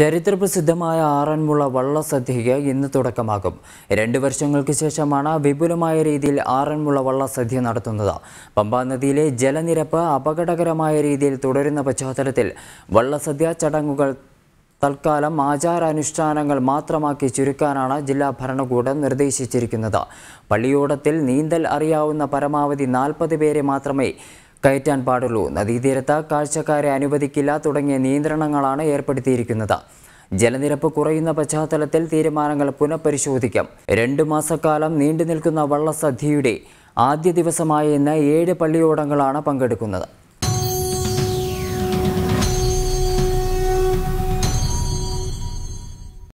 ചരിത്രപ്രസിദ്ധമായ ആറന്മുള സദ്യയ്ക്ക് ഇന്ന് തുടക്കമാകും രണ്ട് വർഷങ്ങൾക്ക് ശേഷമാണ് വിപുലമായ രീതിയിൽ ആറന്മുള വള്ളസദ്യ നടത്തുന്നത് പമ്പാ നദിയിലെ ജലനിരപ്പ് അപകടകരമായ രീതിയിൽ തുടരുന്ന പശ്ചാത്തലത്തിൽ വള്ളസദ്യ ചടങ്ങുകൾ തൽക്കാലം ആചാരാനുഷ്ഠാനങ്ങൾ മാത്രമാക്കി ചുരുക്കാനാണ് ജില്ലാ ഭരണകൂടം നിർദ്ദേശിച്ചിരിക്കുന്നത് പള്ളിയോടത്തിൽ നീന്തൽ അറിയാവുന്ന പരമാവധി നാൽപ്പത് പേരെ മാത്രമേ കയറ്റാൻ പാടുള്ളൂ നദീതീരത്ത് കാഴ്ചക്കാരെ അനുവദിക്കില്ല തുടങ്ങിയ നിയന്ത്രണങ്ങളാണ് ഏർപ്പെടുത്തിയിരിക്കുന്നത് ജലനിരപ്പ് കുറയുന്ന പശ്ചാത്തലത്തിൽ തീരുമാനങ്ങൾ പുനഃപരിശോധിക്കാം രണ്ടു മാസക്കാലം നീണ്ടു നിൽക്കുന്ന വള്ളസദ്യയുടെ ആദ്യ ദിവസമായ ഇന്ന് ഏഴ് പള്ളിയോടങ്ങളാണ് പങ്കെടുക്കുന്നത്